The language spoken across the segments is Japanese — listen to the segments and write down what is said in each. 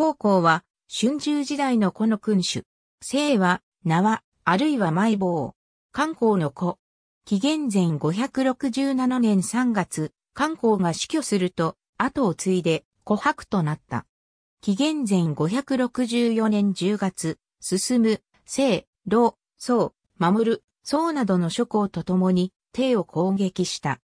高校は、春秋時代の子の君主。姓は、縄、あるいは埋棒。漢光の子。紀元前567年3月、漢光が死去すると、後を継いで、琥珀となった。紀元前564年10月、進む、姓、老、宋、守る、宋などの諸侯と共に、帝を攻撃した。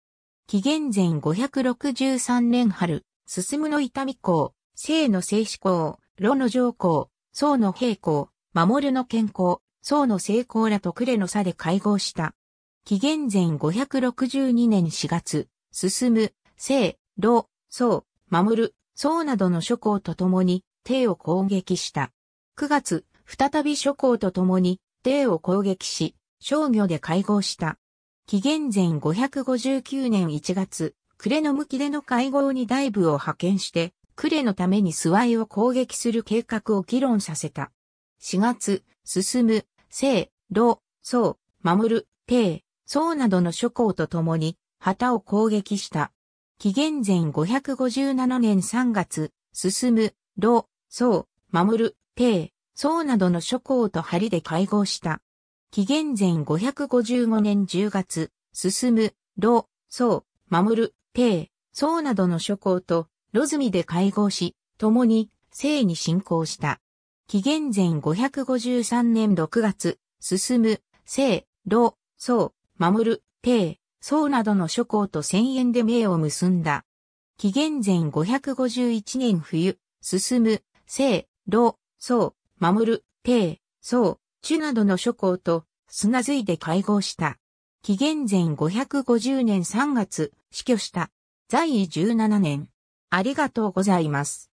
紀元前563年春、進むの痛み公、生の性思考、炉の上皇、僧の平行、守るの健康、僧の成功らと呉の差で会合した。紀元前562年4月、進む、生、老、僧、守る、僧などの諸侯と共に、帝を攻撃した。9月、再び諸侯と共に、帝を攻撃し、商業で会合した。紀元前559年1月、暮れの向きでの会合に大部を派遣して、クレのためにスワイを攻撃する計画を議論させた。4月、進む、聖、老、宋、守る、帝、宋などの諸侯と共に、旗を攻撃した。紀元前557年3月、進む、老、宋、守る、帝、宋などの諸侯と針で会合した。紀元前555年10月、進む、老、宋、守る、帝、宋などの諸侯とロズミで会合し、共に聖に信仰した。紀元前553年6月、進む、聖、老、宋、守る、帝、宋などの諸侯と千円で名を結んだ。紀元前551年冬、進む、聖、老、宋、守る、帝、宋、中などの諸侯と砂髄で会合した。紀元前550年3月、死去した。在位17年。ありがとうございます。